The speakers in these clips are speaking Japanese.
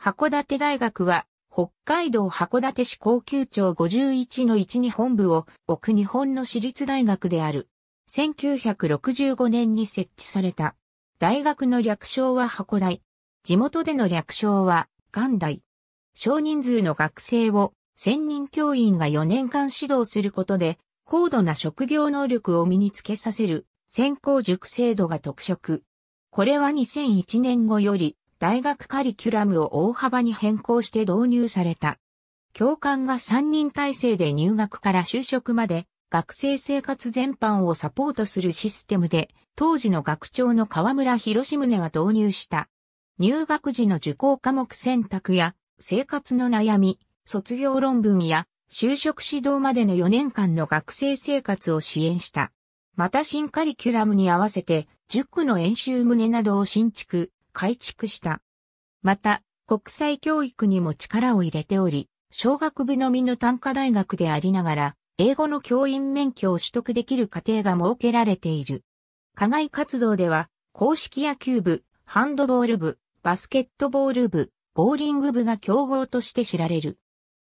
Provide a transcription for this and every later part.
函館大学は、北海道函館市高級町51の1日本部を置く日本の私立大学である。1965年に設置された。大学の略称は函大。地元での略称は、元大。少人数の学生を、専任教員が4年間指導することで、高度な職業能力を身につけさせる、専攻塾制度が特色。これは2001年後より、大学カリキュラムを大幅に変更して導入された。教官が3人体制で入学から就職まで学生生活全般をサポートするシステムで、当時の学長の河村博宗が導入した。入学時の受講科目選択や生活の悩み、卒業論文や就職指導までの4年間の学生生活を支援した。また新カリキュラムに合わせて、塾の演習棟などを新築、改築した。また、国際教育にも力を入れており、小学部のみの短科大学でありながら、英語の教員免許を取得できる過程が設けられている。課外活動では、公式野球部、ハンドボール部、バスケットボール部、ボーリング部が競合として知られる。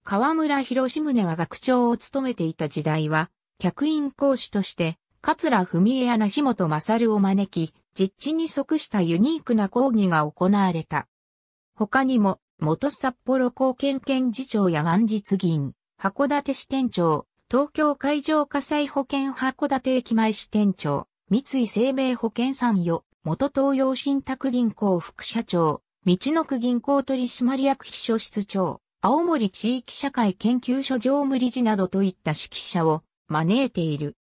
河村博宗が学長を務めていた時代は、客員講師として、桂文枝や梨本勝を招き、実地に即したユニークな講義が行われた。他にも、元札幌高検検次長や元日議員、函館支店長、東京海上火災保険函館駅前支店長、三井生命保険産与、元東洋信託銀行副社長、道の区銀行取締役秘書室長、青森地域社会研究所常務理事などといった指揮者を招いている。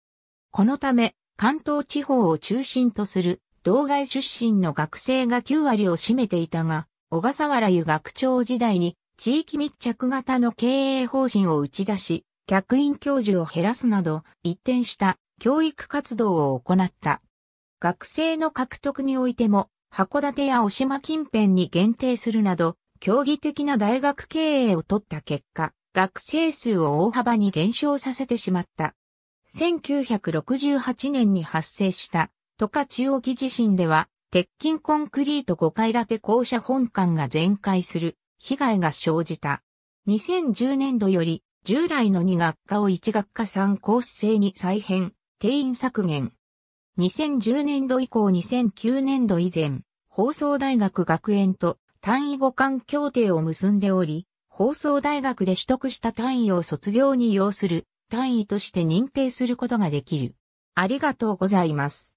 このため、関東地方を中心とする道外出身の学生が9割を占めていたが、小笠原湯学長時代に地域密着型の経営方針を打ち出し、客員教授を減らすなど一転した教育活動を行った。学生の獲得においても、函館や大島近辺に限定するなど、競技的な大学経営を取った結果、学生数を大幅に減少させてしまった。1968年に発生した十日中沖地震では、鉄筋コンクリート5階建て校舎本館が全壊する被害が生じた。2010年度より従来の2学科を1学科3ース制に再編、定員削減。2010年度以降2009年度以前、放送大学学園と単位互換協定を結んでおり、放送大学で取得した単位を卒業に要する単位として認定することができる。ありがとうございます。